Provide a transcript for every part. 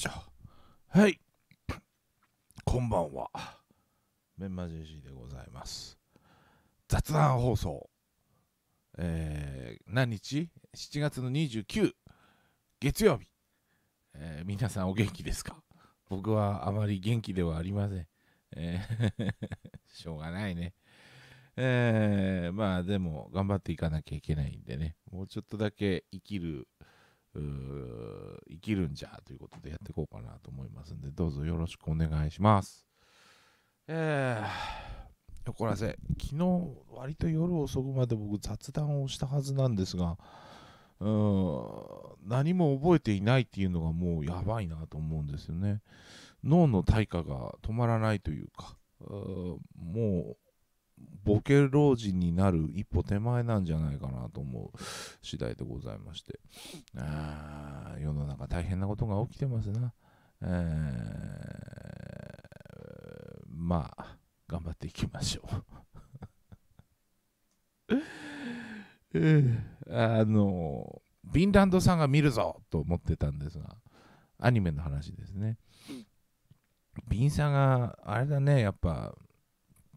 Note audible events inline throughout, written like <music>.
しょはい。<coughs> こんばんは。メンマジシーでございます。雑談放送。えー、何日 ?7 月の29、月曜日。えー、皆さんお元気ですか僕はあまり元気ではありません。えー <laughs> しょうがないね。えー、まあでも頑張っていかなきゃいけないんでね、もうちょっとだけ生きる生きるんじゃということでやっていこうかなと思いますんで、どうぞよろしくお願いします。えー、怒らせ、昨日割と夜遅くまで僕雑談をしたはずなんですが、うーん何も覚えていないっていうのがもうやばいなと思うんですよね。脳の退化が止まらないというか、うもうボケ老人になる一歩手前なんじゃないかなと思う次第でございまして、あ世の中大変なことが起きてますな。えー、まあ、頑張っていきましょう <laughs> えあの、ヴィンランドさんが見るぞと思ってたんですが、アニメの話ですね。ビンさんが、あれだね、やっぱ、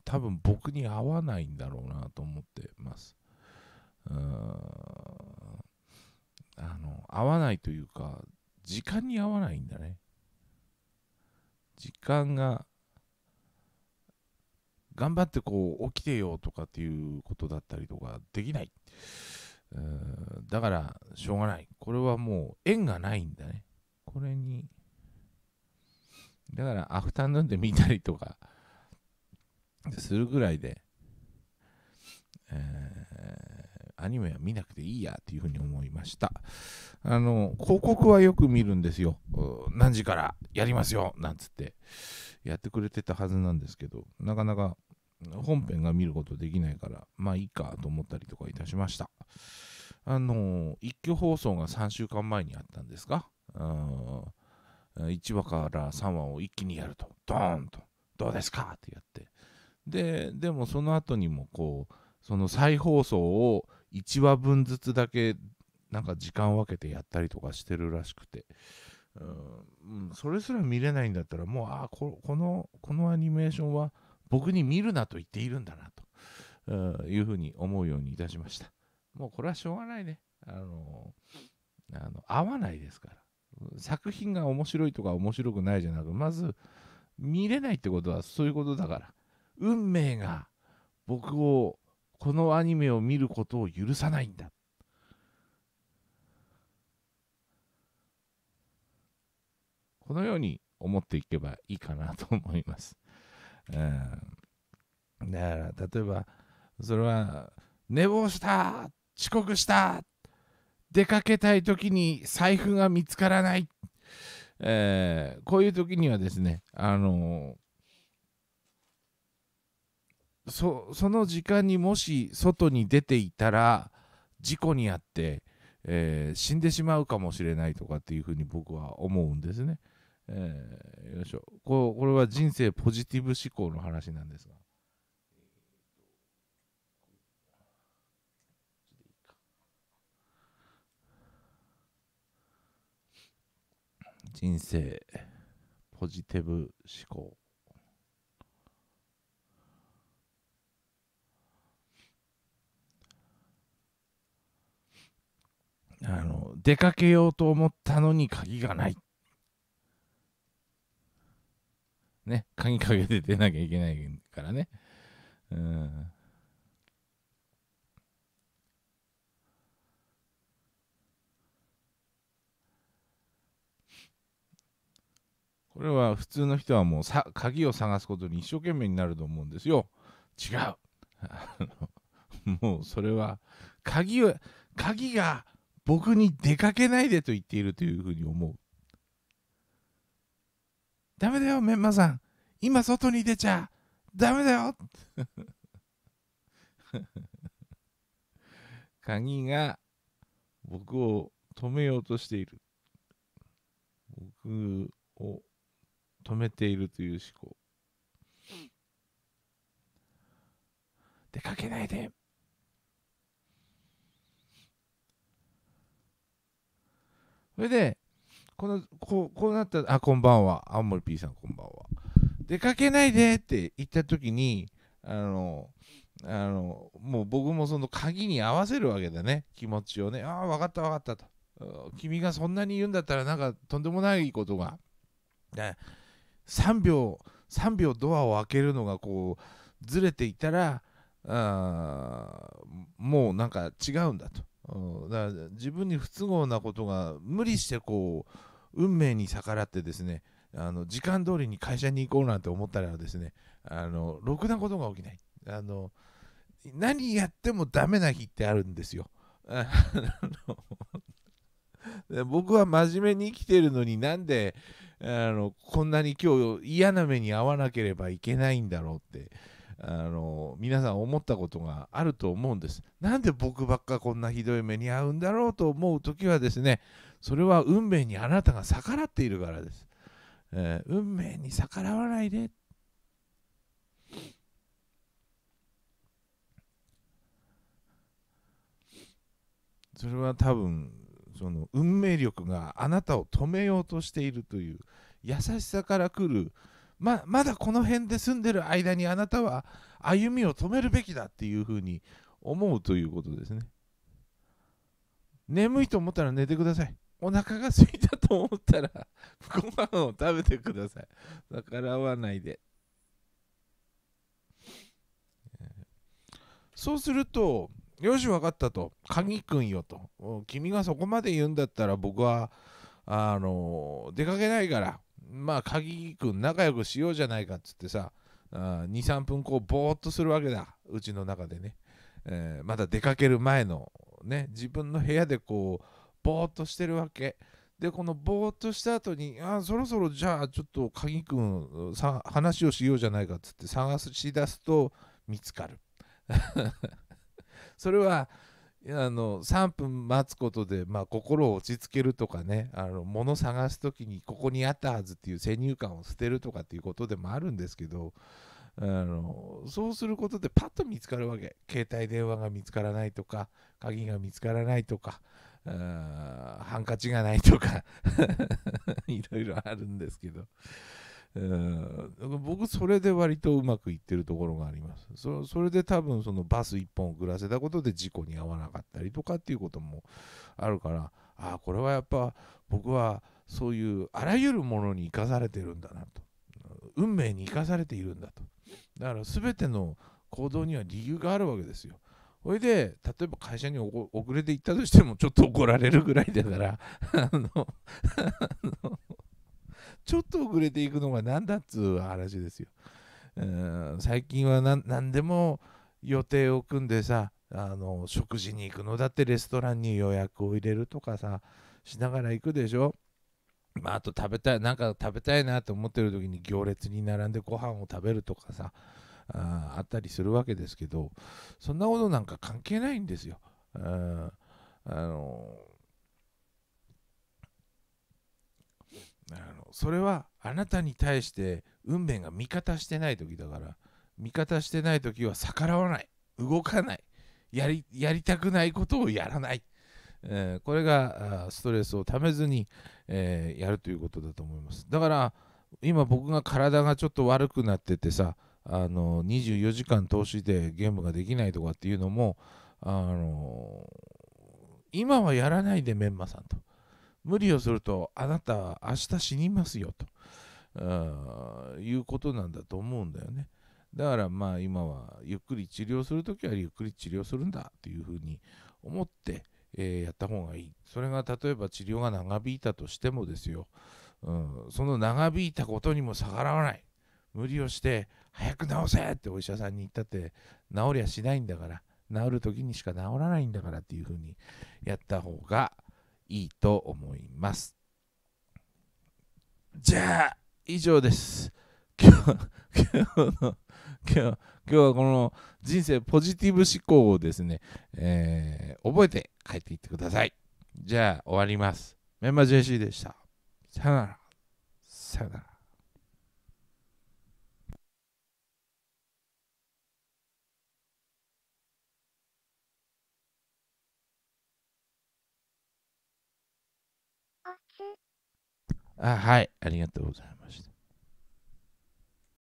多分僕に合わないんだろうなと思ってます。うーんあの合わないというか時間に合わないんだね。時間が頑張ってこう起きてよとかっていうことだったりとかできない。だからしょうがない。これはもう縁がないんだね。これに。だからアフタヌーンで見たりとかするぐらいで、えー、アニメは見なくていいやっていうふうに思いました。あの、広告はよく見るんですよ。何時からやりますよなんつってやってくれてたはずなんですけど、なかなか本編が見ることできないから、まあいいかと思ったりとかいたしました。あの、一挙放送が3週間前にあったんですか ?1 話から3話を一気にやると、ドーンと、どうですかってやって、ででもその後にもこうその再放送を1話分ずつだけなんか時間を分けてやったりとかしてるらしくて、うん、それすら見れないんだったらもうあここのこのアニメーションは僕に見るなと言っているんだなと、うん、いうふうに思うようにいたしましたもうこれはしょうがないねあのあの合わないですから作品が面白いとか面白くないじゃなくまず見れないってことはそういうことだから運命が僕をこのアニメを見ることを許さないんだ。このように思っていけばいいかなと思います。うん、だから例えばそれは寝坊した遅刻した出かけたい時に財布が見つからない、えー、こういう時にはですねあのその時間にもし外に出ていたら事故に遭って、えー、死んでしまうかもしれないとかっていうふうに僕は思うんですね。えー、よいしょここれは人生ポジティブ思考の話なんですが。人生ポジティブ思考あの出かけようと思ったのに鍵がない。ね、鍵かけて出なきゃいけないからね。うん。これは普通の人はもうさ鍵を探すことに一生懸命になると思うんですよ。違うもうそれは鍵鍵が僕に出かけないでと言っているというふうに思う。ダメだよ、メンマさん。今外に出ちゃダメだよ。<laughs> 鍵が僕を止めようとしている。僕を止めているという思考。出かけないで、それで、この、こう、こうなったら、あ、こんばんは。青森 P さん、こんばんは。出かけないでって言った時に、あの、あの、もう僕もその鍵に合わせるわけだね。気持ちをね。ああ、わかったわかったと。君がそんなに言うんだったら、なんかとんでもないことが。ね、3秒、3秒ドアを開けるのがこう、ずれていたら、あもうなんか違うんだと。うん、だから自分に不都合なことが無理してこう運命に逆らってですねあの時間通りに会社に行こうなんて思ったらですねあのろくなことが起きないあの何やってもダメな日ってあるんですよ僕は真面目に生きてるのになんであのこんなに今日嫌な目に遭わなければいけないんだろうってあの皆さん思ったことがあると思うんです。なんで僕ばっかこんなひどい目に遭うんだろうと思う時はですねそれは運命にあなたが逆らっているからです。えー、運命に逆らわないで。それは多分その運命力があなたを止めようとしているという優しさから来るままだこの辺で住んでる間にあなたは歩みを止めるべきだっていうふうに思うということですね眠いと思ったら寝てくださいお腹が空いたと思ったら <laughs> ご飯を食べてください逆らわないでそうするとよし分かったと鍵くんよと君がそこまで言うんだったら僕はあの出かけないからまあ鍵君仲良くしようじゃないかっつってさ23分こうぼーっとするわけだうちの中でね、えー、まだ出かける前のね自分の部屋でこうぼーっとしてるわけでこのぼーっとした後にあそろそろじゃあちょっと鍵くさ話をしようじゃないかっつって探し出すと見つかる <laughs> それはあの3分待つことで、まあ、心を落ち着けるとかねあの物探す時にここにあったはずっていう先入観を捨てるとかっていうことでもあるんですけどあのそうすることでパッと見つかるわけ携帯電話が見つからないとか鍵が見つからないとかハンカチがないとか <laughs> いろいろあるんですけど。え僕それで割とうまくいってるところがありますそそれで多分そのバス1本遅らせたことで事故に遭わなかったりとかっていうこともあるからああこれはやっぱ僕はそういうあらゆるものに生かされてるんだなと運命に生かされているんだとだから全ての行動には理由があるわけですよほいで、例えば会社に遅れて行ったとしても、ちょっと怒られるぐらいだから、あの <laughs> ちょっと遅れていくのが何だっつう話ですよ。うん最近は何でも予定を組んでさあの食事に行くのだってレストランに予約を入れるとかさしながら行くでしょ。まあ、あと食べたいなんか食べたいなと思ってる時に行列に並んでご飯を食べるとかさああったりするわけですけどそんなことなんか関係ないんですよ。ああのそれはあなたに対して運命が味方してない時だから味方してない時は逆らわない動かないやりやりたくないことをやらない、えー、これがストレスをためずに、えー、やるということだと思いますだから今僕が体がちょっと悪くなっててさあの24時間通してゲームができないとかっていうのもあの今はやらないでメンマさんと。無理をするとあなたは明日死にますよということなんだと思うんだよね。だからまあ今はゆっくり治療するときはゆっくり治療するんだというふうに思って、えー、やった方がいい。それが例えば治療が長引いたとしてもですよ、うん、その長引いたことにも逆らわない。無理をして早く治せってお医者さんに言ったって治りゃしないんだから治る時にしか治らないんだからっていうふうにやった方がいいと思います。じゃあ、以上です。今日、今日の、今日、今日はこの人生ポジティブ思考をですね、えー、覚えて帰っていってください。じゃあ、終わります。メンバー JC でした。さよなら。さよなら。あはい、ありがとうございます。